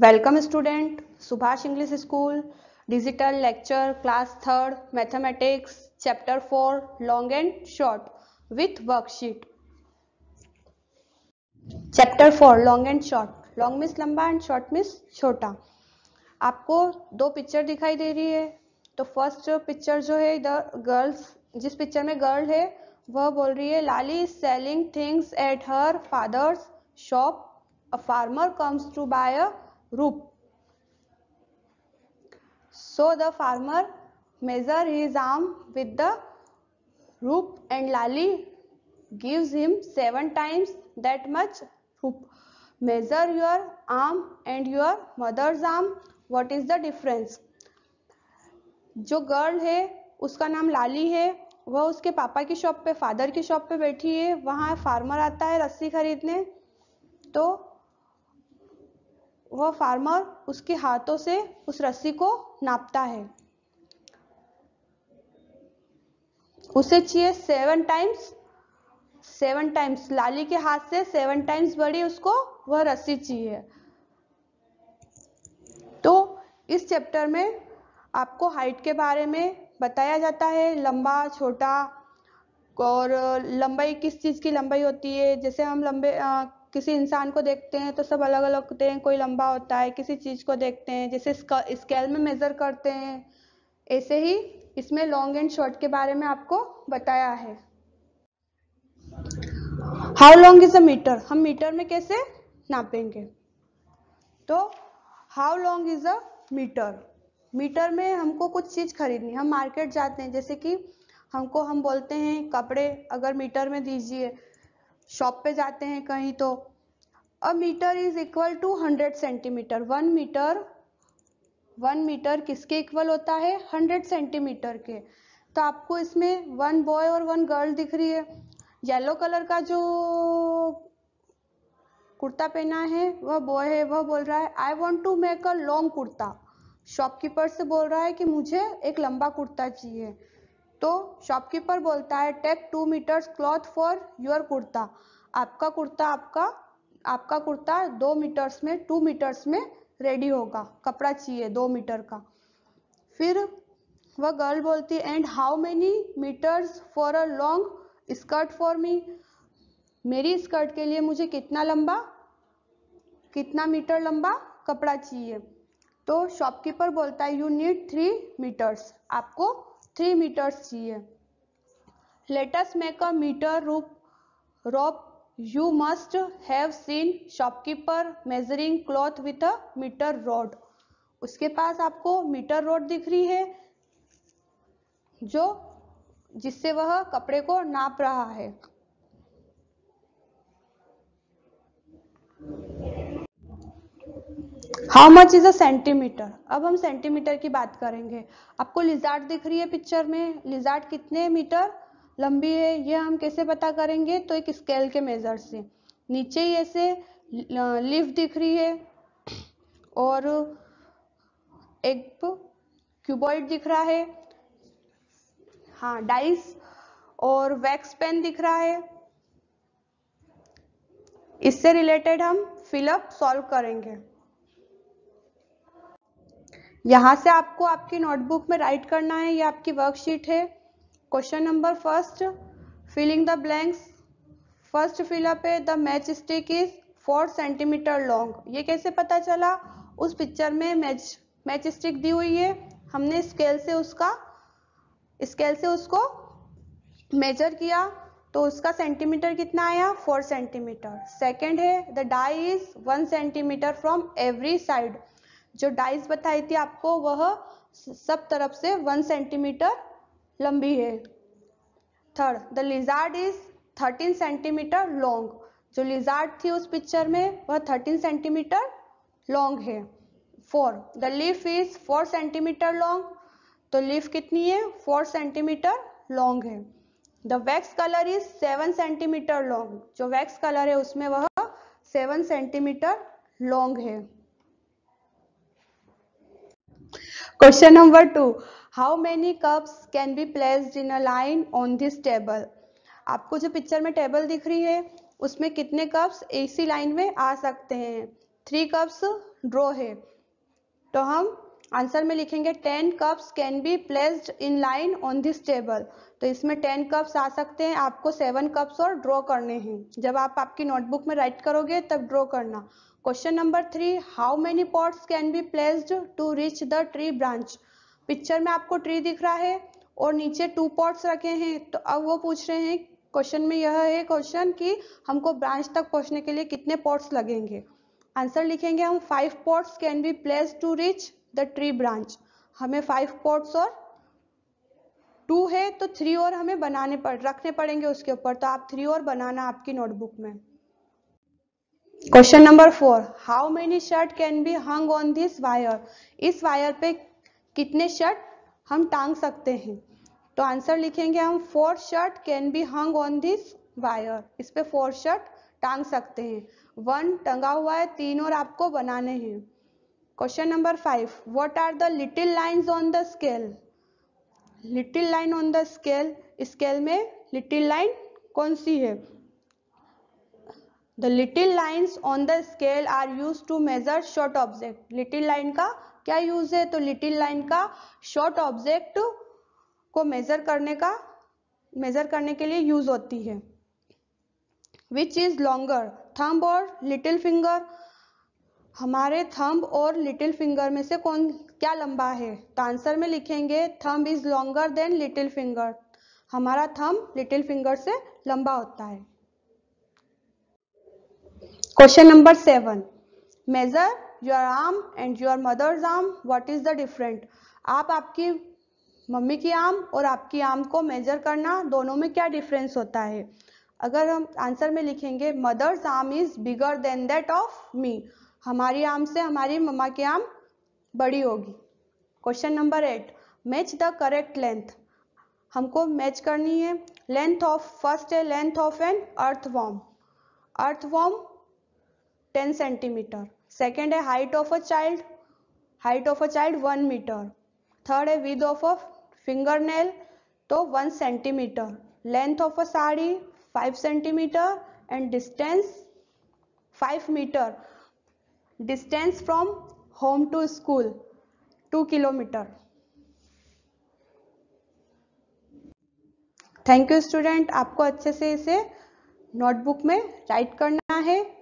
welcome student Subhash English school digital lecture class third mathematics chapter four long and short with worksheet chapter four long and short long means लंबा and short means छोटा आपको दो picture दिखाई दे रही है तो first picture जो है इधर गर्ल्स जिस पिक्चर में गर्ल है वह बोल रही है Lali selling things at her father's shop a farmer comes to buy a rope so the farmer measure his arm with the rope and Lali gives him seven times that much rope measure your arm and your mother's arm what is the difference जो गर्ल है उसका नाम लाली है वह उसके पापा की शॉप पे फादर की शॉप पे बैठी है वहां फार्मर आता है रस्सी खरीदने तो वह फार्मर उसके हाथों से उस रस्सी को नापता है उसे चाहिए seven times seven times Lali के हाथ से सेवन टाइम्स बड़ी उसको वह रस्सी चाहिए तो इस चैप्टर में आपको हाइट के बारे में बताया जाता है लंबा छोटा और लंबाई किस चीज़ की लंबाई होती है जैसे हम लंबे आ, किसी इंसान को देखते हैं तो सब अलग अलग होते हैं कोई लंबा होता है किसी चीज़ को देखते हैं जैसे स्केल में मेज़र करते हैं ऐसे ही इसमें लॉन्ग एंड शॉर्ट के बारे में आपको बताया है how long is a metre हम मीटर में कैसे नापेंगे तो how long is a metre metre में हमको कुछ चीज़ खरीदनी हम मार्केट जाते हैं जैसे कि हमको हम बोलते हैं कपड़े अगर मीटर में दीजिए शॉप पे जाते हैं कहीं तो a metre is equal to hundred centimetre one metre one metre किसके इक्वल होता है हंड्रेड सेंटीमीटर के तो आपको इसमें वन बॉय और वन गर्ल दिख रही है येलो कलर का जो कुर्ता पहना है वह बॉय है वह बोल रहा है I want to make a long kurta shopkeeper से बोल रहा है कि मुझे एक लंबा कुर्ता चाहिए तो शॉपकीपर बोलता है take two metres cloth for your kurta आपका कुर्ता आपका आपका कुर्ता दो मीटर्स में टू मीटर्स में रेडी होगा कपड़ा चाहिए दो मीटर का फिर वह गर्ल बोलती है and how many metres for a long skirt for me मेरी स्कर्ट के लिए मुझे कितना लंबा कितना मीटर लंबा कपड़ा चाहिए तो शॉपकीपर बोलता है यू नीड थ्री मीटर्स आपको थ्री मीटर्स चाहिए let's make a metre rope rope you must have seen shopkeeper measuring cloth with a metre rod उसके पास आपको मीटर रोड दिख रही है जो जिससे वह कपड़े को नाप रहा है how much is a centimetre अब हम सेंटीमीटर की बात करेंगे आपको लिजार्ट दिख रही है पिक्चर में लिजार्ट कितने मीटर लंबी है ये हम कैसे पता करेंगे तो एक स्केल के मेजर से नीचे ही ऐसे लिफ दिख रही है और एक क्यूबॉइड दिख रहा है हाँ डाइस और वैक्स पेन दिख रहा है इससे रिलेटेड हम फिलअप सॉल्व करेंगे यहाँ से आपको आपकी नोटबुक में राइट करना है ये आपकी वर्कशीट है question number first filling the blanks first fill up है the matchstick is four centimetre long ये कैसे पता चला उस पिक्चर में मैच मैच स्टिक दी हुई है हमने स्केल से उसका स्केल से उसको मेजर किया तो उसका सेंटीमीटर कितना आया फोर सेंटीमीटर सेकेंड है the die is one centimetre from every side जो डाइस बताई थी आपको वह सब तरफ से वन सेंटीमीटर लंबी है third the lizard is thirteen centimetre long जो लिजार्ड थी उस पिक्चर में वह थर्टीन सेंटीमीटर लॉन्ग है four the leaf is four centimetre long तो लीफ कितनी है फोर सेंटीमीटर लॉन्ग है the wax colour is seven centimetre long जो वैक्स कलर है उसमें वह सेवन सेंटीमीटर लॉन्ग है question number two how many cups can be placed in a line on this table आपको जो पिक्चर में table दिख रही है उसमें कितने कप्स एसी लाइन में आ सकते हैं थ्री कप्स ड्रॉ है तो हम आंसर में लिखेंगे ten cups can be placed in line on this table तो इसमें टेन कप्स आ सकते हैं आपको सेवन कप्स और ड्रॉ करने हैं जब आप आपकी नोटबुक में राइट करोगे तब ड्रॉ करना question number three how many pots can be placed to reach the tree branch picture में आपको ट्री दिख रहा है और नीचे टू पॉट्स रखे हैं तो अब वो पूछ रहे हैं क्वेश्चन में यह है क्वेश्चन कि हमको ब्रांच तक पहुंचने के लिए कितने पॉट्स लगेंगे आंसर लिखेंगे हम five pots can be place to reach the tree branch हमें फाइव पॉट्स और टू है तो थ्री और हमें बनाने पड़ रखने पड़ेंगे उसके ऊपर तो आप थ्री और बनाना आपकी नोटबुक में question number four how many shirt can be hung on this wire इस वायर पे कितने शर्ट हम टांग सकते हैं तो आंसर लिखेंगे हम four shirt can be hung on this wire इस पे फोर शर्ट टांग सकते हैं वन टंगा हुआ है तीन और आपको बनाने हैं question number five What are the little line on the scale little line on the scale scale में लिटिल लाइन कौन सी है the little lines on the scale are use to measure short object little line का क्या use है तो little line का short object को मेजर करने का मेजर करने के लिए यूज होती है विच इज लॉन्गर थम्ब और लिटिल फिंगर हमारे थंब और लिटिल फिंगर में से कौन क्या लंबा है तो आंसर में लिखेंगे thumb is longer than little finger हमारा थंब लिटिल फिंगर से लंबा होता है question number seven measure your arm and your mother's arm what is the different आप आपकी मम्मी की आर्म और आपकी आर्म को मेजर करना दोनों में क्या डिफरेंस होता है अगर हम आंसर में लिखेंगे mother's arm is bigger than that of me हमारी आम से हमारी मम्मा की आम बड़ी होगी question number eight match the correct length हमको मैच करनी है लेंथ ऑफ फर्स्ट है length of an earthworm ten centimetre second है height of a child height of a child one metre third है width of a fingernail तो one centimetre length of a sari five centimetre and distance five metre distance from home to school two kilometre thank you student आपको अच्छे से इसे notebook में right करना है